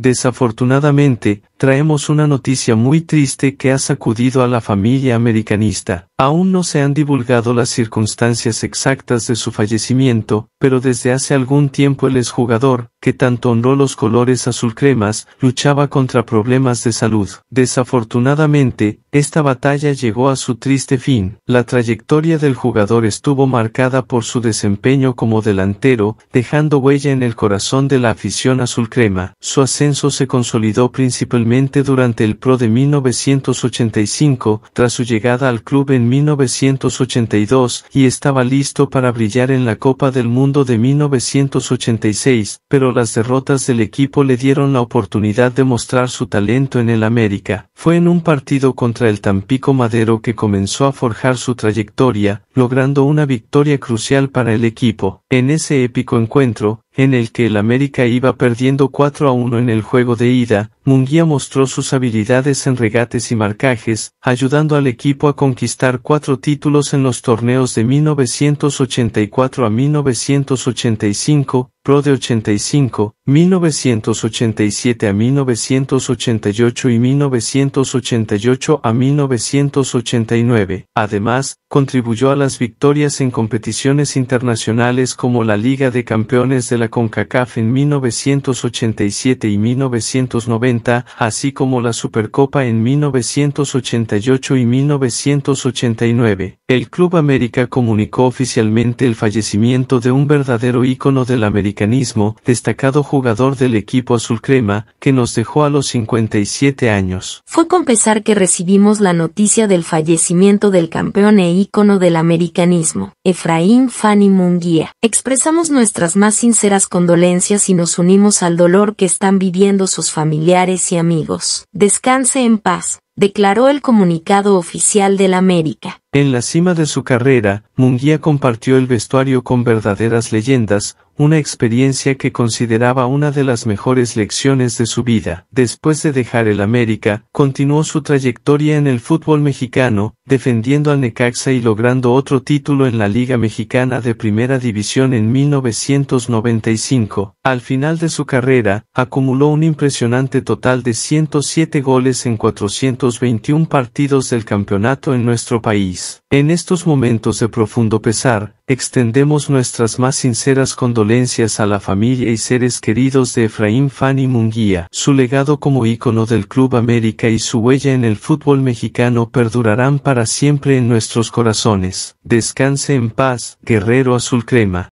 Desafortunadamente, traemos una noticia muy triste que ha sacudido a la familia americanista. Aún no se han divulgado las circunstancias exactas de su fallecimiento, pero desde hace algún tiempo el exjugador, que tanto honró los colores azulcremas, luchaba contra problemas de salud. Desafortunadamente, esta batalla llegó a su triste fin. La trayectoria del jugador estuvo marcada por su desempeño como delantero, dejando huella en el corazón de la afición azul crema. Su ascenso se consolidó principalmente durante el Pro de 1985, tras su llegada al club en 1982 y estaba listo para brillar en la Copa del Mundo de 1986, pero las derrotas del equipo le dieron la oportunidad de mostrar su talento en el América. Fue en un partido contra el Tampico Madero que comenzó a forjar su trayectoria, logrando una victoria crucial para el equipo, en ese épico encuentro, en el que el América iba perdiendo 4 a 1 en el juego de ida, Munguía mostró sus habilidades en regates y marcajes, ayudando al equipo a conquistar cuatro títulos en los torneos de 1984 a 1985, Pro de 85, 1987 a 1988 y 1988 a 1989. Además, contribuyó a las victorias en competiciones internacionales como la Liga de Campeones de la CONCACAF en 1987 y 1990, así como la Supercopa en 1988 y 1989. El Club América comunicó oficialmente el fallecimiento de un verdadero ícono del América americanismo, destacado jugador del equipo azul crema, que nos dejó a los 57 años. Fue con pesar que recibimos la noticia del fallecimiento del campeón e ícono del americanismo, Efraín Fanny Munguía. Expresamos nuestras más sinceras condolencias y nos unimos al dolor que están viviendo sus familiares y amigos. Descanse en paz declaró el comunicado oficial del América. En la cima de su carrera, Munguía compartió el vestuario con verdaderas leyendas, una experiencia que consideraba una de las mejores lecciones de su vida. Después de dejar el América, continuó su trayectoria en el fútbol mexicano, defendiendo al Necaxa y logrando otro título en la Liga Mexicana de Primera División en 1995. Al final de su carrera, acumuló un impresionante total de 107 goles en 421 partidos del campeonato en nuestro país. En estos momentos de profundo pesar, Extendemos nuestras más sinceras condolencias a la familia y seres queridos de Efraín Fanny Munguía. Su legado como ícono del Club América y su huella en el fútbol mexicano perdurarán para siempre en nuestros corazones. Descanse en paz, guerrero azul crema.